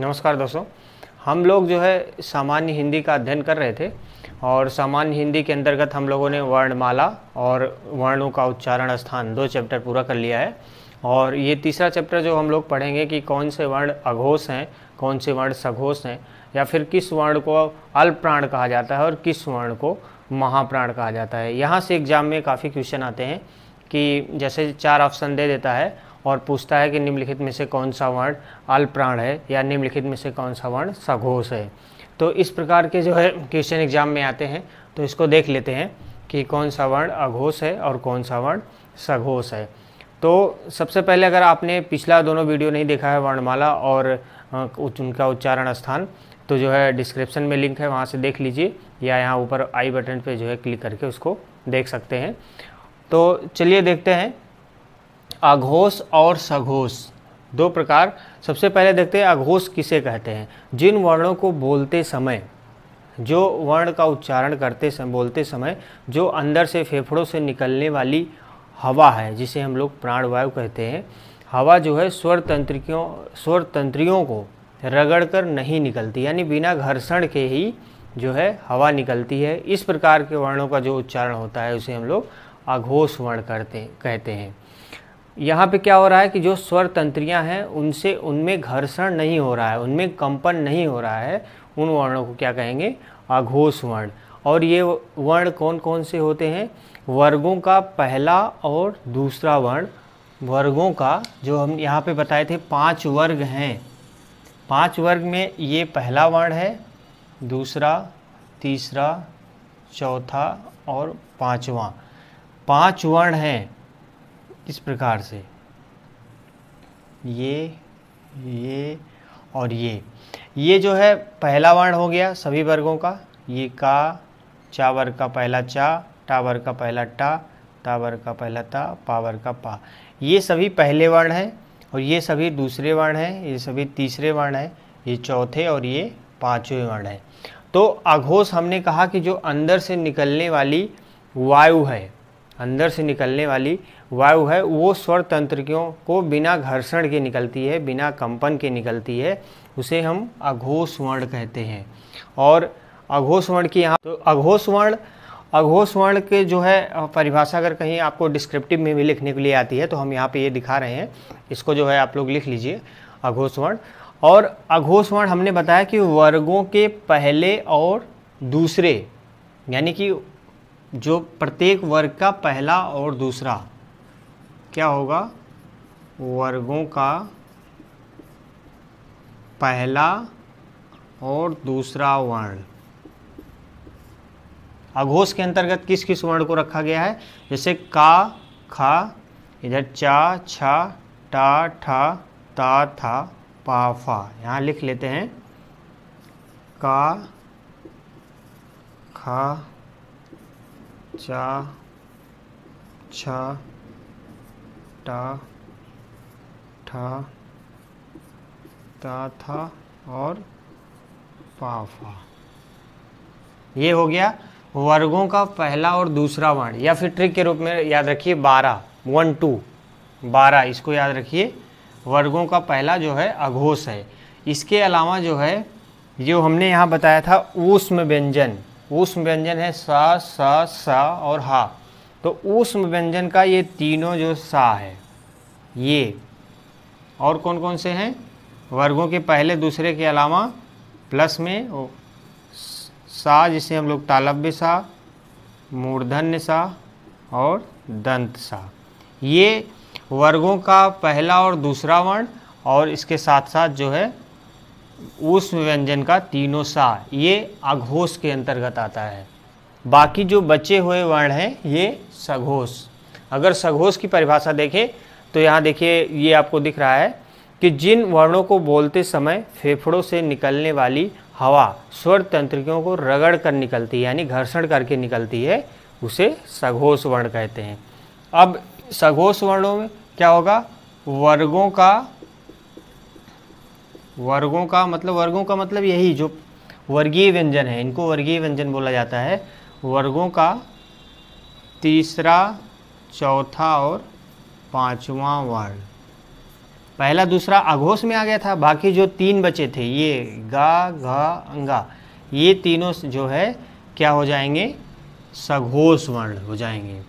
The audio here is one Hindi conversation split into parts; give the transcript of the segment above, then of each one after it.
नमस्कार दोस्तों हम लोग जो है सामान्य हिंदी का अध्ययन कर रहे थे और सामान्य हिंदी के अंतर्गत हम लोगों ने वर्णमाला और वर्णों का उच्चारण स्थान दो चैप्टर पूरा कर लिया है और ये तीसरा चैप्टर जो हम लोग पढ़ेंगे कि कौन से वर्ण अघोष हैं कौन से वर्ण सघोष हैं या फिर किस वर्ण को अल्प प्राण कहा जाता है और किस वर्ण को महाप्राण कहा जाता है यहाँ से एग्जाम में काफ़ी क्वेश्चन आते हैं कि जैसे चार ऑप्शन दे देता है और पूछता है कि निम्नलिखित में से कौन सा वर्ण अल्प्राण है या निम्नलिखित में से कौन सा वर्ण सघोष है तो इस प्रकार के जो है क्वेश्चन एग्जाम में आते हैं तो इसको देख लेते हैं कि कौन सा वर्ण अघोष है और कौन सा वर्ण सघोष है तो सबसे पहले अगर आपने पिछला दोनों वीडियो नहीं देखा है वर्णमाला और उनका उच्चारण स्थान तो जो है डिस्क्रिप्शन में लिंक है वहाँ से देख लीजिए या यहाँ ऊपर आई बटन पे जो है क्लिक करके उसको देख सकते हैं तो चलिए देखते हैं अघोष और सघोष दो प्रकार सबसे पहले देखते हैं अघोष किसे कहते हैं जिन वर्णों को बोलते समय जो वर्ण का उच्चारण करते समय बोलते समय जो अंदर से फेफड़ों से निकलने वाली हवा है जिसे हम लोग प्राणवायु कहते हैं हवा जो है स्वर तंत्रियों स्वर तंत्रियों को रगड़ कर नहीं निकलती यानी बिना घर्षण के ही जो है हवा निकलती है इस प्रकार के वर्णों का जो उच्चारण होता है उसे हम लोग अघोष वर्ण करते कहते हैं यहाँ पे क्या हो रहा है कि जो स्वर तंत्रियाँ हैं उनसे उनमें घर्षण नहीं हो रहा है उनमें कंपन नहीं हो रहा है उन वर्णों को क्या कहेंगे आघोष वर्ण और ये वर्ण कौन कौन से होते हैं वर्गों का पहला और दूसरा वर्ण वर्गों का जो हम यहाँ पे बताए थे पांच वर्ग हैं पांच वर्ग में ये पहला वर्ण है दूसरा तीसरा चौथा और पाँचवा पाँच वर्ण हैं किस प्रकार से ये ये और ये ये जो है पहला वर्ण हो गया सभी वर्गों का ये का चावर का पहला चा टावर का पहला टा टावर का पहला ता पावर का पा ये सभी पहले वर्ण हैं और ये सभी दूसरे वर्ण हैं ये सभी तीसरे वर्ण हैं ये चौथे और ये पाँचवें वर्ण हैं तो अघोष हमने कहा कि जो अंदर से निकलने वाली वायु है अंदर से निकलने वाली वायु है वो स्वर तंत्रियों को बिना घर्षण के निकलती है बिना कंपन के निकलती है उसे हम अघोष वर्ण कहते हैं और अघोष वर्ण की यहाँ तो अघोष वर्ण अघोष वर्ण के जो है परिभाषा अगर कहीं आपको डिस्क्रिप्टिव में भी लिखने के लिए आती है तो हम यहाँ पे ये दिखा रहे हैं इसको जो है आप लोग लिख लीजिए अघोष वर्ण और अघोष वर्ण हमने बताया कि वर्गों के पहले और दूसरे यानी कि जो प्रत्येक वर्ग का पहला और दूसरा क्या होगा वर्गों का पहला और दूसरा वर्ण अघोष के अंतर्गत किस किस वर्ण को रखा गया है जैसे का खा इधर चा छा टा ठा ता था पा फा यहाँ लिख लेते हैं का खा चा छा टा ठा ता था और पाफा ये हो गया वर्गों का पहला और दूसरा वर्ण या फिर ट्रिक के रूप में याद रखिए बारह वन टू बारह इसको याद रखिए वर्गों का पहला जो है अघोष है इसके अलावा जो है जो हमने यहाँ बताया था ऊष्म व्यंजन ऊष्म व्यंजन है सा सा सा और हा तो ऊष्म व्यंजन का ये तीनों जो सा है ये और कौन कौन से हैं वर्गों के पहले दूसरे के अलावा प्लस में ओ, सा जिसे हम लोग तालब्य सा मूर्धन्य सा और दंत सा ये वर्गों का पहला और दूसरा वर्ण और इसके साथ साथ जो है उस व्यंजन का तीनों सा ये अघोष के अंतर्गत आता है बाकी जो बचे हुए वर्ण हैं ये सघोष अगर सघोष की परिभाषा देखें तो यहाँ देखिए ये आपको दिख रहा है कि जिन वर्णों को बोलते समय फेफड़ों से निकलने वाली हवा स्वर तंत्रिकों को रगड़ कर निकलती है यानी घर्षण करके निकलती है उसे सघोष वर्ण कहते हैं अब सघोष वर्णों में क्या होगा वर्गों का वर्गों का मतलब वर्गों का मतलब यही जो वर्गीय व्यंजन है इनको वर्गीय व्यंजन बोला जाता है वर्गों का तीसरा चौथा और पांचवा वर्ण पहला दूसरा अघोष में आ गया था बाकी जो तीन बचे थे ये गा घा अंगा ये तीनों जो है क्या हो जाएंगे सघोष वर्ण हो जाएंगे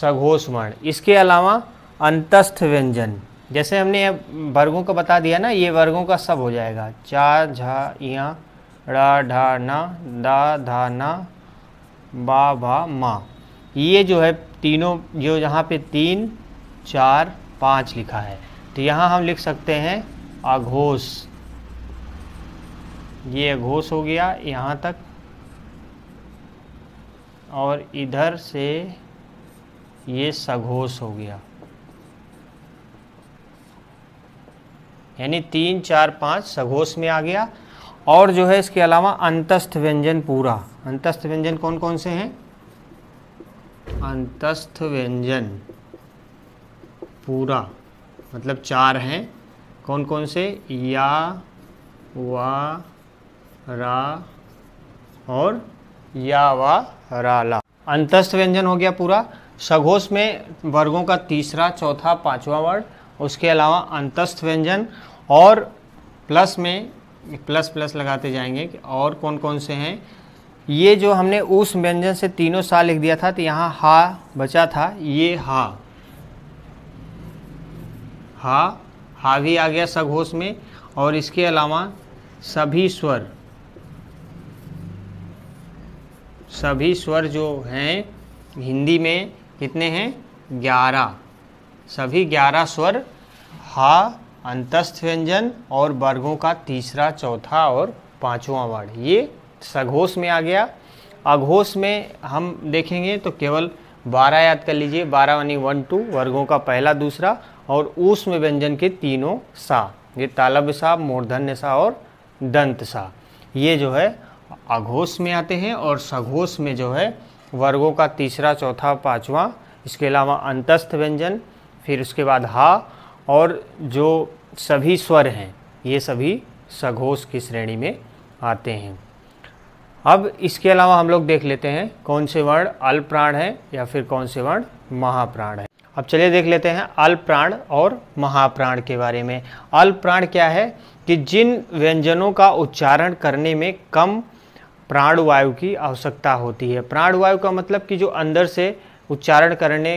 सघोष वर्ण इसके अलावा अंतस्थ व्यंजन जैसे हमने वर्गों को बता दिया ना ये वर्गों का सब हो जाएगा चा झा या रा ढा ना दा धा ना बा भा मा ये जो है तीनों जो यहाँ पे तीन चार पाँच लिखा है तो यहाँ हम लिख सकते हैं अघोष ये अघोष हो गया यहाँ तक और इधर से ये सघोष हो गया यानी तीन चार पाँच सघोष में आ गया और जो है इसके अलावा अंतस्थ व्यंजन पूरा अंतस्थ व्यंजन कौन कौन से हैं अंतस्थ व्यंजन पूरा मतलब चार हैं कौन कौन से या वा रा और या वा राला अंतस्थ व्यंजन हो गया पूरा सघोष में वर्गों का तीसरा चौथा पांचवा वर्ग उसके अलावा अंतस्थ व्यंजन और प्लस में प्लस प्लस लगाते जाएंगे कि और कौन कौन से हैं ये जो हमने उस व्यंजन से तीनों सा लिख दिया था तो यहाँ हा बचा था ये हा हा हा भी आ गया सघोष में और इसके अलावा सभी स्वर सभी स्वर जो हैं हिंदी में कितने हैं ग्यारह सभी ग्यारह स्वर हा अंतस्थ व्यंजन और वर्गों का तीसरा चौथा और पांचवा वर्ण ये सघोष में आ गया अघोष में हम देखेंगे तो केवल बारह याद कर लीजिए बारह यानी वन टू वर्गों का पहला दूसरा और ऊष्म व्यंजन के तीनों सा ये तालब्य सा मूर्धन्य सा और दंत सा ये जो है अघोष में आते हैं और सघोष में जो है वर्गों का तीसरा चौथा पाँचवा इसके अलावा अंतस्थ व्यंजन फिर उसके बाद हा और जो सभी स्वर हैं ये सभी सघोष की श्रेणी में आते हैं अब इसके अलावा हम लोग देख लेते हैं कौन से वर्ण अल्प्राण है या फिर कौन से वर्ण महाप्राण है अब चलिए देख लेते हैं अल्प्राण और महाप्राण के बारे में अल्प्राण क्या है कि जिन व्यंजनों का उच्चारण करने में कम प्राणवायु की आवश्यकता होती है प्राणवायु का मतलब कि जो अंदर से उच्चारण करने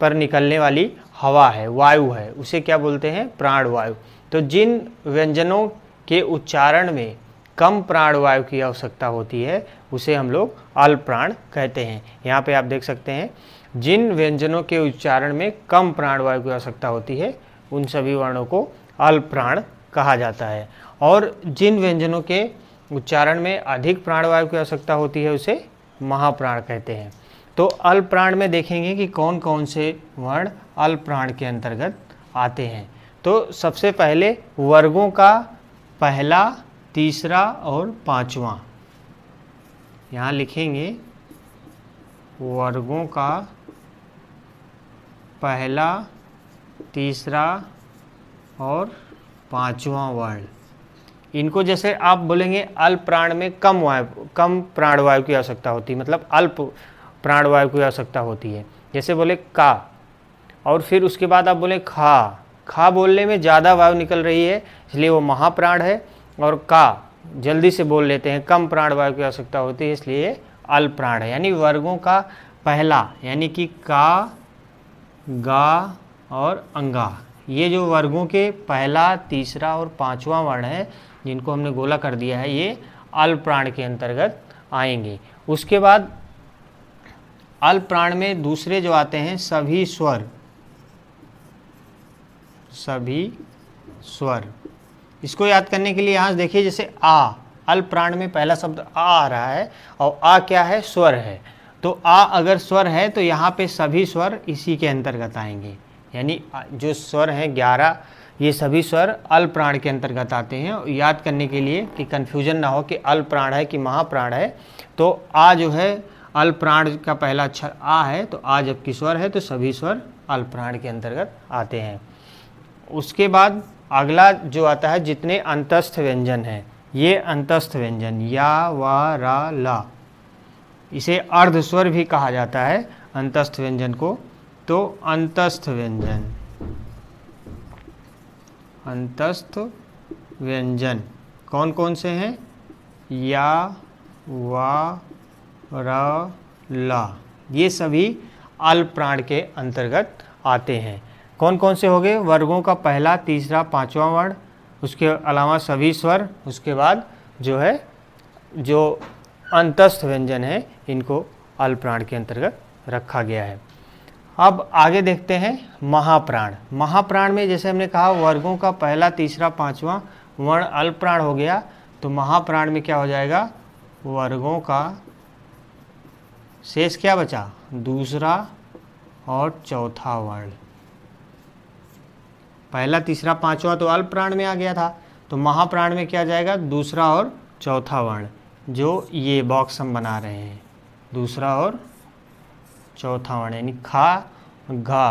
पर निकलने वाली हवा है वायु है उसे क्या बोलते हैं प्राणवायु तो जिन व्यंजनों के उच्चारण में कम प्राणवायु की आवश्यकता होती है उसे हम लोग प्राण कहते हैं यहाँ पे आप देख सकते हैं जिन व्यंजनों के उच्चारण में कम प्राणवायु की आवश्यकता होती है उन सभी वर्णों को प्राण कहा जाता है और जिन व्यंजनों के उच्चारण में अधिक प्राणवायु की आवश्यकता होती है उसे महाप्राण कहते हैं तो प्राण में देखेंगे कि कौन कौन से वर्ण प्राण के अंतर्गत आते हैं तो सबसे पहले वर्गों का पहला तीसरा और पांचवा यहाँ लिखेंगे वर्गों का पहला तीसरा और पांचवा वर्ण इनको जैसे आप बोलेंगे अल्प प्राण में कम वायु कम प्राणवायु की आवश्यकता होती है मतलब अल्प प्राणवायु की आवश्यकता होती है जैसे बोले का और फिर उसके बाद आप बोले खा खा बोलने में ज़्यादा वायु निकल रही है इसलिए वो महाप्राण है और का जल्दी से बोल लेते हैं कम प्राण वायु की आवश्यकता होती है इसलिए अल प्राण है यानी वर्गों का पहला यानी कि का गा और अंगा ये जो वर्गों के पहला तीसरा और पांचवा वर्ण है जिनको हमने गोला कर दिया है ये अल प्राण के अंतर्गत आएंगे उसके बाद अल्प प्राण में दूसरे जो आते हैं सभी स्वर सभी स्वर इसको याद करने के लिए यहाँ देखिए जैसे आ अल्प प्राण में पहला शब्द आ आ रहा है और आ क्या है स्वर है तो आ अगर स्वर है तो यहाँ पे सभी स्वर इसी के अंतर्गत आएंगे यानी जो स्वर हैं ग्यारह ये सभी स्वर अल्प प्राण के अंतर्गत आते हैं और याद करने के लिए कि कन्फ्यूजन ना हो कि अल्प प्राण है कि महाप्राण है तो आ जो है अल्प्राण का पहला अक्षर आ है तो आ जबकि स्वर है तो सभी स्वर अल्प्राण के अंतर्गत आते हैं उसके बाद अगला जो आता है जितने अंतस्थ व्यंजन हैं ये अंतस्थ व्यंजन या वा रा ला इसे अर्ध स्वर भी कहा जाता है अंतस्थ व्यंजन को तो अंतस्थ व्यंजन अंतस्थ व्यंजन कौन कौन से हैं या वा ल ये सभी अल प्राण के अंतर्गत आते हैं कौन कौन से हो गए वर्गों का पहला तीसरा पांचवा वर्ण उसके अलावा सभी स्वर उसके बाद जो है जो अंतस्थ व्यंजन है इनको अल प्राण के अंतर्गत रखा गया है अब आगे देखते हैं महाप्राण महाप्राण में जैसे हमने कहा वर्गों का पहला तीसरा पांचवा वर्ण अल्प प्राण हो गया तो महाप्राण में क्या हो जाएगा वर्गों का शेष क्या बचा दूसरा और चौथा वर्ण पहला तीसरा पांचवा तो अल्प प्राण में आ गया था तो महाप्राण में क्या जाएगा दूसरा और चौथा वर्ण जो ये बॉक्स हम बना रहे हैं दूसरा और चौथा वर्ण यानी खा घा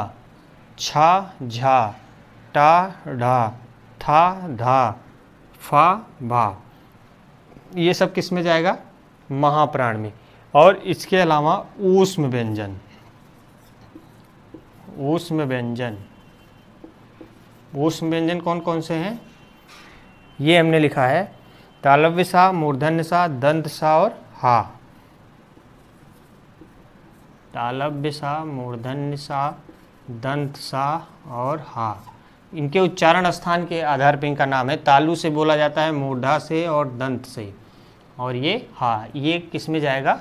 छा झा टा ढा था धा फा भा ये सब किस में जाएगा महाप्राण में और इसके अलावा ऊष्म व्यंजन ऊष्म व्यंजन ऊष्म व्यंजन कौन कौन से हैं ये हमने लिखा है तालव्य सा मूर्धन्य सा दंत सा और हा तालव्य सा मूर्धन्य सा दंत सा और हा इनके उच्चारण स्थान के आधार पर इनका नाम है तालु से बोला जाता है मूर्धा से और दंत से और ये हा ये किस में जाएगा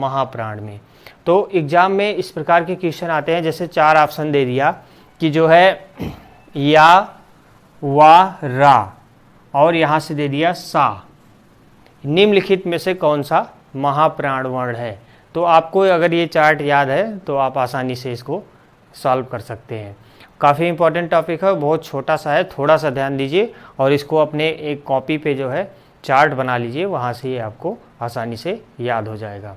महाप्राण में तो एग्ज़ाम में इस प्रकार के क्वेश्चन आते हैं जैसे चार ऑप्शन दे दिया कि जो है या वा रा और यहाँ से दे दिया सा निम्नलिखित में से कौन सा महाप्राण वर्ण है तो आपको अगर ये चार्ट याद है तो आप आसानी से इसको सॉल्व कर सकते हैं काफ़ी इंपॉर्टेंट टॉपिक है बहुत छोटा सा है थोड़ा सा ध्यान दीजिए और इसको अपने एक कॉपी पे जो है चार्ट बना लीजिए वहाँ से ये आपको आसानी से याद हो जाएगा